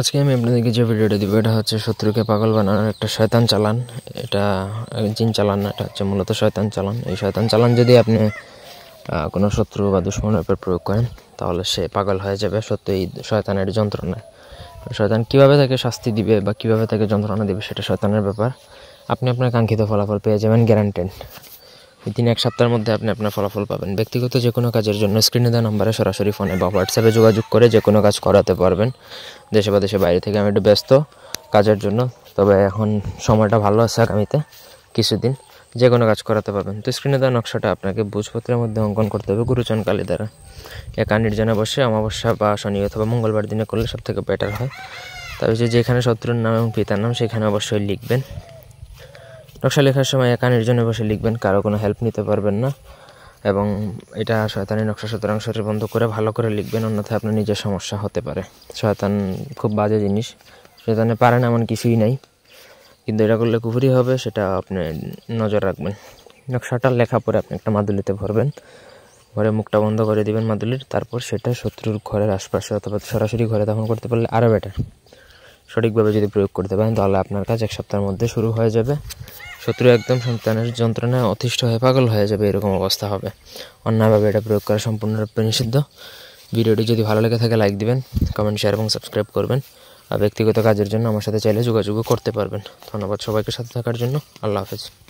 আজকে আমি আপনাদেরকে যে ভিডিওটা দিব এটা হচ্ছে শত্রুকে পাগল বানানোর একটা শয়তান চালান এটা জিন চালান না এটা হচ্ছে মূলত শয়তান চালান এই শয়তান চালান যদি আপনি কোনো শত্রু বা দুশ্মনের উপর প্রয়োগ করেন তাহলে সে পাগল হয়ে যাবে সত্য এই শয়তানের যন্ত্রণা শয়তান কীভাবে তাকে শাস্তি দিবে বা কীভাবে তাকে যন্ত্রণা দিবে সেটা শয়তানের ব্যাপার আপনি আপনার কাঙ্ক্ষিত ফলাফল পেয়ে যাবেন গ্যারান্টেড তিন এক সপ্তাহের মধ্যে আপনি আপনার ফলাফল পাবেন ব্যক্তিগত যে কোনো কাজের জন্য স্ক্রিনে দেওয়া নম্বরে সরাসরি ফোনে বা হোয়াটসঅ্যাপে যোগাযোগ করে যে কোনো কাজ করাতে পারবেন দেশে বা দেশে বাইরে থেকে আমি একটু ব্যস্ত কাজের জন্য তবে এখন সময়টা ভালো আছে আগামীতে কিছুদিন যে কোনো কাজ করাতে পারবেন তো স্ক্রিনে দেওয়া নকশাটা আপনাকে বুঝপত্রের মধ্যে অঙ্কন করতে হবে গুরুচন কালী দ্বারা একা নির্জনে বসে অমাবস্যা বা শনি অথবা মঙ্গলবার দিনে করলে সবথেকে বেটার হয় তবে যে যেখানে শত্রুর নাম এবং পিতার নাম সেখানে অবশ্যই লিখবেন নকশা লেখার সময় একা নির্জনে বসে লিখবেন কারো কোনো হেল্প নিতে পারবেন না এবং এটা শয়তানি নকশা সুতরাং শরীর বন্ধ করে ভালো করে লিখবেন অন্যথায় আপনার নিজের সমস্যা হতে পারে শয়তান খুব বাজে জিনিস শয়তানে পারেন এমন কিছুই নাই কিন্তু এটা করলে কুফুরি হবে সেটা আপনি নজর রাখবেন নকশাটা লেখা পরে আপনি একটা মাদুলিতে ভরবেন ঘরে মুখটা বন্ধ করে দিবেন মাদুলির তারপর সেটা শত্রুর ঘরের আশপাশে অথবা সরাসরি ঘরে তখন করতে পারলে আরও বেটার সঠিকভাবে যদি প্রয়োগ করতে পারেন তাহলে আপনার কাজ এক সপ্তাহের মধ্যে শুরু হয়ে যাবে শত্রু একদম সন্তানের যন্ত্রণায় অতিষ্ঠ হয়ে পাগল হয়ে যাবে এরকম অবস্থা হবে অন্যভাবে এটা প্রয়োগ করা সম্পূর্ণরূপে নিষিদ্ধ ভিডিওটি যদি ভালো লেগে থাকে লাইক দিবেন কমেন্ট শেয়ার এবং সাবস্ক্রাইব করবেন আর ব্যক্তিগত কাজের জন্য আমার সাথে চাইলে যোগাযোগও করতে পারবেন ধন্যবাদ সবাইকে সাথে থাকার জন্য আল্লাহ হাফেজ